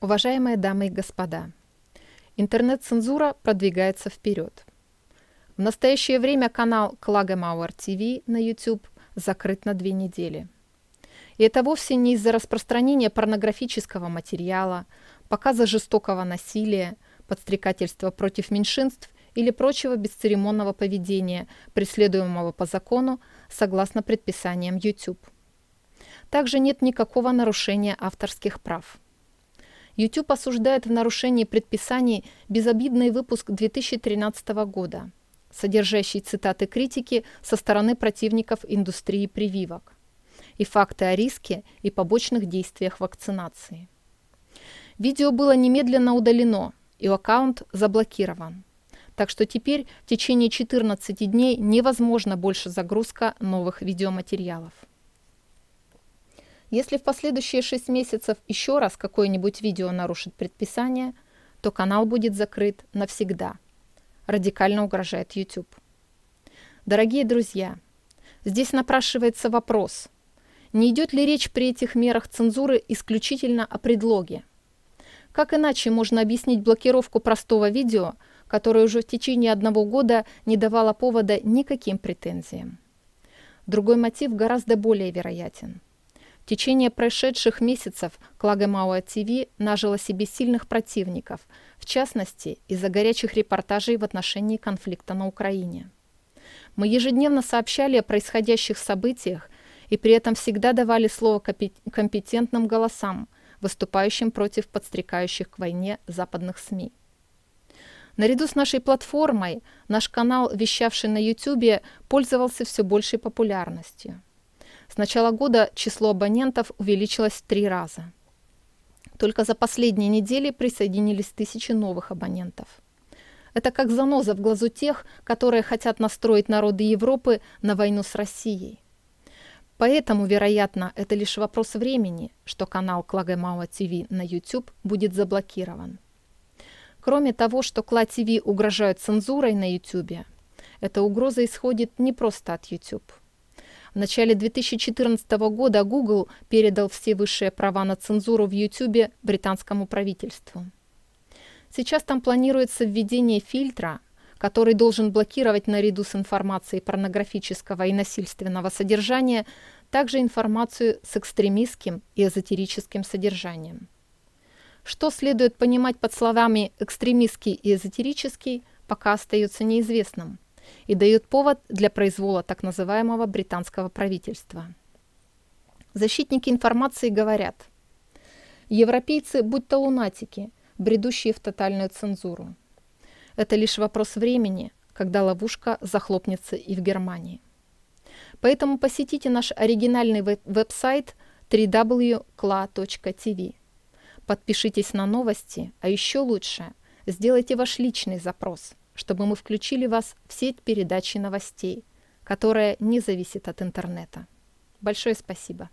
Уважаемые дамы и господа, интернет-цензура продвигается вперед. В настоящее время канал Клагемауэр ТВ на YouTube закрыт на две недели. И это вовсе не из-за распространения порнографического материала, показа жестокого насилия, подстрекательства против меньшинств или прочего бесцеремонного поведения, преследуемого по закону согласно предписаниям YouTube. Также нет никакого нарушения авторских прав – YouTube осуждает в нарушении предписаний безобидный выпуск 2013 года, содержащий цитаты критики со стороны противников индустрии прививок и факты о риске и побочных действиях вакцинации. Видео было немедленно удалено, и аккаунт заблокирован. Так что теперь в течение 14 дней невозможно больше загрузка новых видеоматериалов. Если в последующие 6 месяцев еще раз какое-нибудь видео нарушит предписание, то канал будет закрыт навсегда. Радикально угрожает YouTube. Дорогие друзья, здесь напрашивается вопрос, не идет ли речь при этих мерах цензуры исключительно о предлоге? Как иначе можно объяснить блокировку простого видео, которое уже в течение одного года не давало повода никаким претензиям? Другой мотив гораздо более вероятен – в течение прошедших месяцев Клагемауа ТВ нажила себе сильных противников, в частности, из-за горячих репортажей в отношении конфликта на Украине. Мы ежедневно сообщали о происходящих событиях и при этом всегда давали слово компетентным голосам, выступающим против подстрекающих к войне западных СМИ. Наряду с нашей платформой наш канал, вещавший на YouTube, пользовался все большей популярностью – с начала года число абонентов увеличилось в три раза. Только за последние недели присоединились тысячи новых абонентов. Это как заноза в глазу тех, которые хотят настроить народы Европы на войну с Россией. Поэтому, вероятно, это лишь вопрос времени, что канал Клагемауа ТВ на YouTube будет заблокирован. Кроме того, что Кла ТВ угрожают цензурой на YouTube, эта угроза исходит не просто от YouTube. В начале 2014 года Google передал все высшие права на цензуру в YouTube британскому правительству. Сейчас там планируется введение фильтра, который должен блокировать наряду с информацией порнографического и насильственного содержания также информацию с экстремистским и эзотерическим содержанием. Что следует понимать под словами «экстремистский» и «эзотерический» пока остается неизвестным – и дают повод для произвола так называемого британского правительства. Защитники информации говорят, европейцы будь то лунатики, бредущие в тотальную цензуру. Это лишь вопрос времени, когда ловушка захлопнется и в Германии. Поэтому посетите наш оригинальный веб-сайт www.kla.tv. Подпишитесь на новости, а еще лучше – сделайте ваш личный запрос – чтобы мы включили вас в сеть передачи новостей, которая не зависит от интернета. Большое спасибо.